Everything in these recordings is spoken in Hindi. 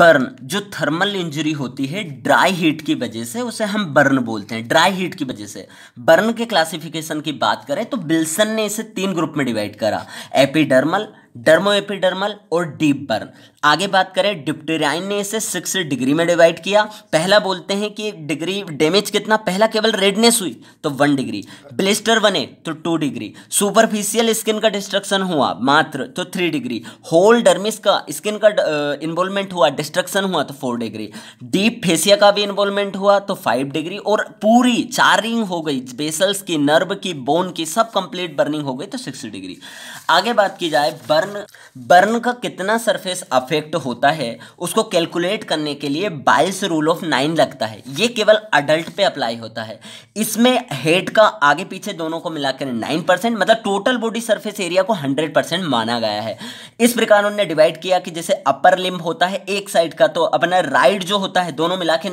बर्न जो थर्मल इंजरी होती है ड्राई हीट की वजह से उसे हम बर्न बोलते हैं ड्राई हीट की वजह से बर्न के क्लासिफिकेशन की बात करें तो बिल्सन ने इसे तीन ग्रुप में डिवाइड करा एपिडर्मल डर्मो एपिडर्मल और डीप बर्न आगे बात करें डिप्टेराइन ने इसे सिक्स डिग्री में डिवाइड किया पहला बोलते हैं कि डिग्री डैमेज कितना पहला केवल रेडनेस हुई तो वन डिग्री ब्लिस्टर बने तो टू डिग्री सुपरफिशियल स्किन का डिस्ट्रक्शन हुआ मात्र तो थ्री डिग्री होल डर्मिस का स्किन का इन्वॉल्वमेंट हुआ डिस्ट्रक्शन हुआ तो फोर डिग्री डीप फेसिया का भी इन्वॉल्वमेंट हुआ तो फाइव डिग्री और पूरी चारिंग हो गई बेसल्स की नर्व की बोन की सब कंप्लीट बर्निंग हो गई तो सिक्स डिग्री आगे बात की जाए बर्न बर्न का कितना सरफेस अप अफेक्ट होता है उसको कैलकुलेट करने के लिए बाइस रूल ऑफ नाइन लगता है ये केवल अडल्ट पे अप्लाई होता है इसमें हेड का आगे पीछे दोनों को मिलाकर नाइन परसेंट मतलब टोटल बॉडी सरफेस एरिया को हंड्रेड परसेंट माना गया है इस प्रकार उन्होंने डिवाइड किया कि जैसे अपर लिम्ब होता है एक साइड का तो अपना राइट जो होता है दोनों मिला के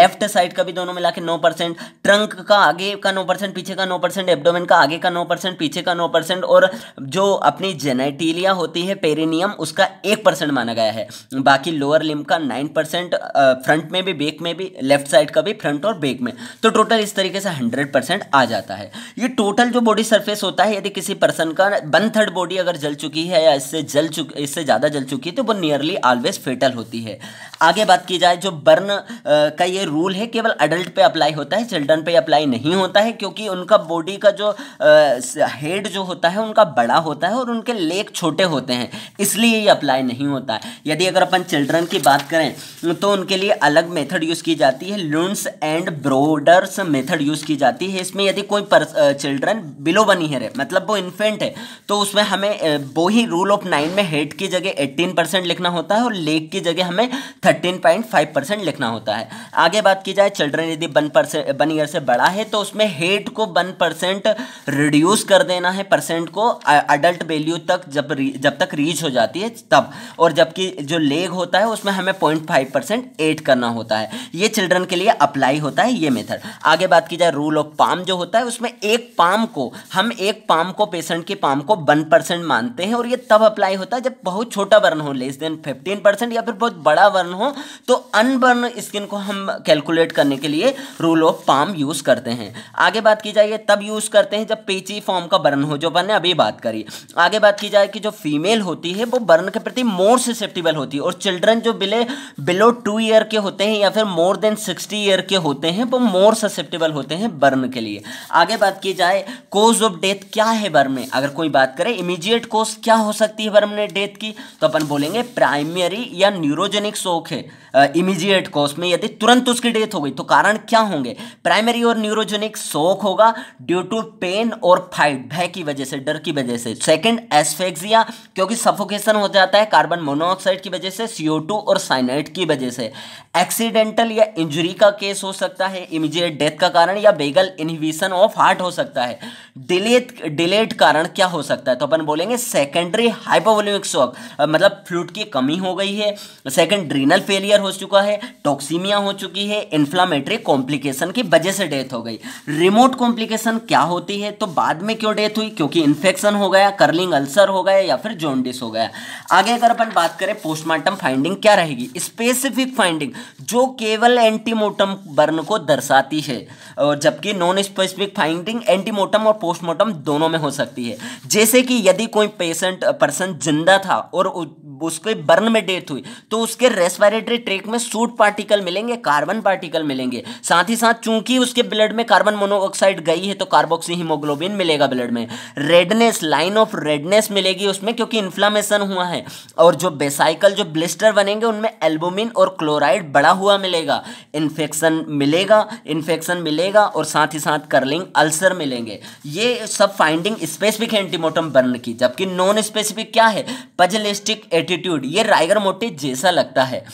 लेफ्ट साइड का भी दोनों मिला के ट्रंक का आगे का नौ पीछे का नौ परसेंट का आगे का नौ पीछे का नौ और जो अपनी जेनेटीलिया होती है पेरिनियम उसका एक परसेंट माना गया है बाकी लोअर लिम्ब का नाइन परसेंट फ्रंट में भी बेक में भी लेफ्ट साइड का भी फ्रंट और बेक में तो टोटल इस तरीके से हंड्रेड परसेंट आ जाता है ये टोटल जो बॉडी सर्फेस होता है यदि किसी पर्सन का वन थर्ड बॉडी अगर जल चुकी है या इससे जल चुक इससे ज़्यादा जल चुकी है तो वो नियरली ऑलवेज फेटल होती है आगे बात की जाए जो बर्न का ये रूल है केवल अडल्ट पे अप्लाई होता है चिल्ड्रन पे अप्लाई नहीं होता है क्योंकि उनका बॉडी का जो हेड जो होता है उनका बड़ा होता है और उनके लेग छोटे होते हैं इसलिए ये अप्लाई नहीं नहीं होता है यदि अगर अपन चिल्ड्रन की बात करें तो उनके लिए अलग मेथड यूज़ की जाती है Lund's and Browder's method use की जाती है इसमें यदि कोई चिल्ड्रन बिलो बनी है मतलब वो इन्फेंट है तो उसमें हमें वो ही रूल ऑफ नाइन में हेड की जगह एट्टीन परसेंट लिखना होता है और लेग की जगह हमें थर्टीन पॉइंट फाइव परसेंट लिखना होता है आगे बात की जाए चिल्ड्रन यदि वन परसेंट वन ईयर से बड़ा है तो उसमें हेड को वन परसेंट रिड्यूस कर देना है परसेंट को अडल्ट वैल्यू तक जब जब तक रीच हो जाती है तब और जबकि जो लेग होता है उसमें हमें पॉइंट फाइव परसेंट एड करना होता है ये चिल्ड्रन के लिए अप्लाई होता है ये मेथड आगे बात की जाए रूल ऑफ पाम जो होता है उसमें एक पाम को हम एक पाम को पेशेंट के पाम को वन परसेंट मानते हैं और ये तब अप्लाई होता है जब बहुत छोटा वर्ण हो लेस देन फिफ्टीन परसेंट या फिर बहुत बड़ा वर्ण हो तो अनबर्न स्किन को हम कैलकुलेट करने के लिए रूल ऑफ पाम यूज़ करते हैं आगे बात की जाए तब यूज़ करते हैं जब पेची फॉर्म का वर्ण हो जो बने अभी बात करी आगे बात की जाए कि जो फीमेल होती है वो वर्ण के प्रति मोर सिसेप्टिबल होती है और चिल्ड्रन जो बिले बिलो टू ईयर के होते हैं या फिर मोर देन सिक्सटी ईयर के होते हैं वो मोर ससेप्टिबल होते हैं बर्न के लिए आगे बात की जाए कोज ऑफ डेथ क्या है बर्न में अगर कोई बात करें इमीजिएट कोज क्या हो सकती है बर्न डेथ की तो अपन बोलेंगे प्राइमरी या न्यूरोजेनिक शोक है इमीजिएट uh, कोज में यदि तुरंत उसकी डेथ हो गई तो कारण क्या होंगे प्राइमरी और न्यूरोजेनिक शोक होगा ड्यू टू पेन और फाइट भय की वजह से डर की वजह से सेकेंड एस्फेक्सिया क्योंकि सफोकेशन हो जाता है कार्बन कार्बन मोनोऑक्साइड की वजह से सीओ और साइनाइड की वजह से एक्सीडेंटल या इंजरी का केस हो सकता है इमीजिएट डेथ का कारण या बेगल इनहिबिशन ऑफ हार्ट हो सकता है डिलेट डिलेट कारण क्या हो सकता है तो अपन बोलेंगे सेकेंडरी हाइपोवोलिमिक शॉक मतलब फ्लूड की कमी हो गई है सेकेंड ड्रीनल फेलियर हो चुका है टॉक्सीमिया हो चुकी है इन्फ्लामेटरी कॉम्प्लिकेशन की वजह से डेथ हो गई रिमोट कॉम्प्लिकेशन क्या होती है तो बाद में क्यों डेथ हुई क्योंकि इन्फेक्शन हो गया कर्लिंग अल्सर हो गया या फिर जोनडिस हो गया आगे अगर अपन बात करें पोस्टमार्टम फाइंडिंग क्या रहेगी स्पेसिफिक फाइंडिंग जो केवल एंटीमोटम बर्न को दर्शाती है और जबकि नॉन स्पेसिफिक फाइंडिंग एंटीमोटम और पोस्टमार्टम दोनों में हो सकती है जैसे कि यदि कोई पेशेंट पर्सन जिंदा था और उसके बर्न में डेथ हुई तो उसके रेस्पिरेटरी ट्रैक में सूट पार्टिकल मिलेंगे कार्बन पार्टिकल मिलेंगे साथ ही साथ चूंकि उसके ब्लड में कार्बन मोनोऑक्साइड गई है तो कार्बोक्सी हीमोग्लोबिन मिलेगा ब्लड में रेडनेस लाइन ऑफ रेडनेस मिलेगी उसमें क्योंकि इन्फ्लामेशन हुआ है और जो बेसाइकल जो ब्लिस्टर बनेंगे उनमें एल्बोमिन और क्लोराइड बड़ा हुआ मिलेगा इन्फेक्शन मिलेगा इन्फेक्शन मिलेगा और साथ ही साथ कर्लिंग अल्सर मिलेंगे ये सब फाइंडिंग स्पेसिफिक एंटीमोटम बर्न की जबकि नॉन स्पेसिफिक क्या है पजलिस्टिक एटीट्यूड ये राइगर मोटी जैसा लगता है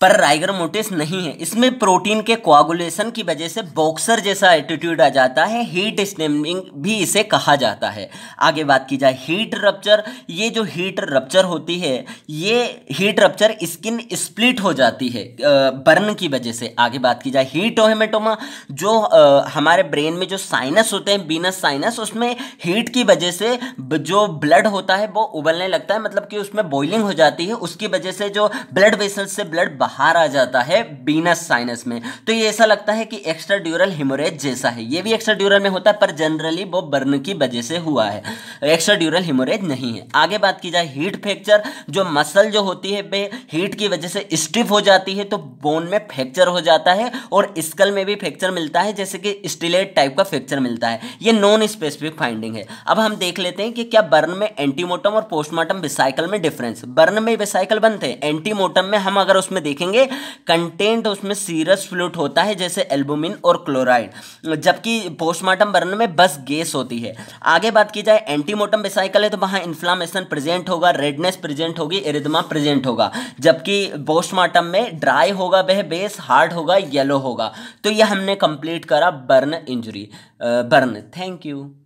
पर राइगर मोटिस नहीं है इसमें प्रोटीन के कोआगुलेशन की वजह से बॉक्सर जैसा एटीट्यूड आ जाता है हीट स्टेमिंग भी इसे कहा जाता है आगे बात की जाए हीट रप्चर ये जो हीट रप्चर होती है ये हीट रप्चर स्किन स्प्लिट हो जाती है बर्न की वजह से आगे बात की जाए हीट ओहेमेटोमा जो हमारे ब्रेन में जो साइनस होते हैं बीनस साइनस उसमें हीट की वजह से जो ब्लड होता है वो उबलने लगता है मतलब कि उसमें बॉइलिंग हो जाती है उसकी वजह से जो ब्लड वेसल्स से ब्लड बाहर आ जाता है बीनस साइनस में तो ये ऐसा लगता है कि एक्स्ट्रा ड्यूरल हिमोरेज जैसा है ये भी एक्स्ट्रा ड्यूरल में होता है पर जनरली वो बर्न की वजह से हुआ है एक्स्ट्रा ड्यूरल हिमोरेज नहीं है आगे बात की जाए हीट फ्रैक्चर जो मसल जो होती है वे हीट की वजह से स्टिफ हो जाती है तो बोन में फ्रैक्चर हो जाता है और स्कल में भी फ्रैक्चर मिलता है जैसे कि स्टिलेट टाइप का फ्रैक्चर मिलता है ये नॉन स्पेसिफिक फाइंडिंग है अब हम देख लेते हैं कि क्या बर्न में एंटीमोटम और पोस्टमार्टम बिसाइकल में डिफरेंस बर्न में बिसाइकल बनते हैं एंटीमोटम में हम अगर उसमें देख देखेंगे कंटेंट उसमें सीरस फ्लूट होता है जैसे एल्बुमिन और क्लोराइड जबकि पोस्टमार्टम बर्न में बस गैस होती है आगे बात की जाए एंटीमोटम बेसाइकल है तो वहाँ इन्फ्लामेशन प्रेजेंट होगा रेडनेस प्रेजेंट होगी एरिदमा प्रेजेंट होगा जबकि पोस्टमार्टम में ड्राई होगा वह बेस हार्ड होगा येलो होगा तो यह हमने कंप्लीट करा burn injury burn thank you